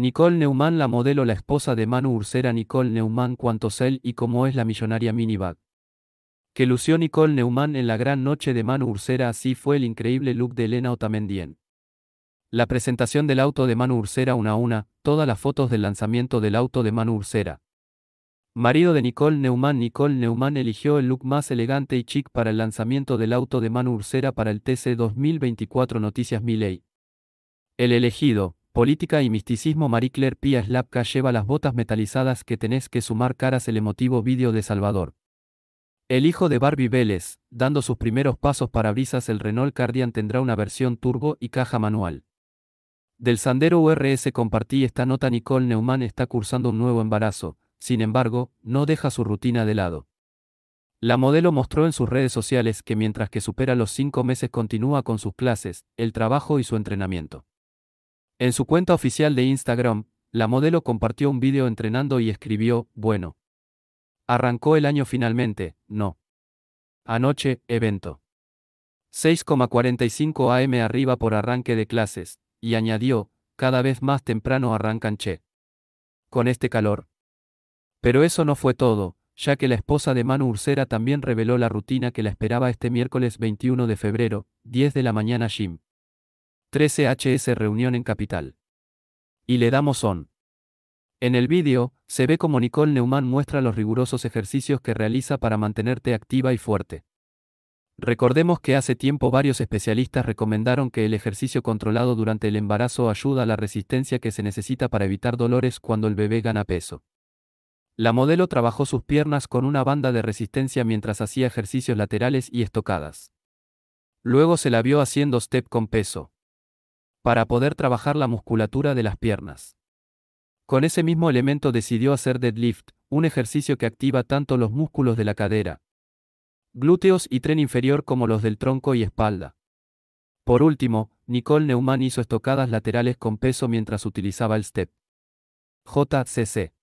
Nicole Neumann La modelo La esposa de Manu Ursera Nicole Neumann Cuánto y cómo es la millonaria Minibag. que lució Nicole Neumann en la gran noche de Manu Ursera así fue el increíble look de Elena Otamendien. La presentación del auto de Manu Ursera una a una, todas las fotos del lanzamiento del auto de Manu Ursera. Marido de Nicole Neumann Nicole Neumann eligió el look más elegante y chic para el lanzamiento del auto de Manu Ursera para el TC 2024 Noticias Miley. El elegido, Política y misticismo Marie Claire Pia Slapka lleva las botas metalizadas que tenés que sumar caras el emotivo vídeo de Salvador. El hijo de Barbie Vélez, dando sus primeros pasos para brisas el Renault Cardian tendrá una versión turbo y caja manual. Del Sandero URS compartí esta nota Nicole Neumann está cursando un nuevo embarazo, sin embargo, no deja su rutina de lado. La modelo mostró en sus redes sociales que mientras que supera los cinco meses continúa con sus clases, el trabajo y su entrenamiento. En su cuenta oficial de Instagram, la modelo compartió un vídeo entrenando y escribió, bueno. Arrancó el año finalmente, no. Anoche, evento. 6,45 AM arriba por arranque de clases, y añadió, cada vez más temprano arrancan che. Con este calor. Pero eso no fue todo, ya que la esposa de Manu Ursera también reveló la rutina que la esperaba este miércoles 21 de febrero, 10 de la mañana Jim. 13HS reunión en Capital. Y le damos on. En el vídeo, se ve como Nicole Neumann muestra los rigurosos ejercicios que realiza para mantenerte activa y fuerte. Recordemos que hace tiempo varios especialistas recomendaron que el ejercicio controlado durante el embarazo ayuda a la resistencia que se necesita para evitar dolores cuando el bebé gana peso. La modelo trabajó sus piernas con una banda de resistencia mientras hacía ejercicios laterales y estocadas. Luego se la vio haciendo step con peso para poder trabajar la musculatura de las piernas. Con ese mismo elemento decidió hacer deadlift, un ejercicio que activa tanto los músculos de la cadera, glúteos y tren inferior como los del tronco y espalda. Por último, Nicole Neumann hizo estocadas laterales con peso mientras utilizaba el step. JCC.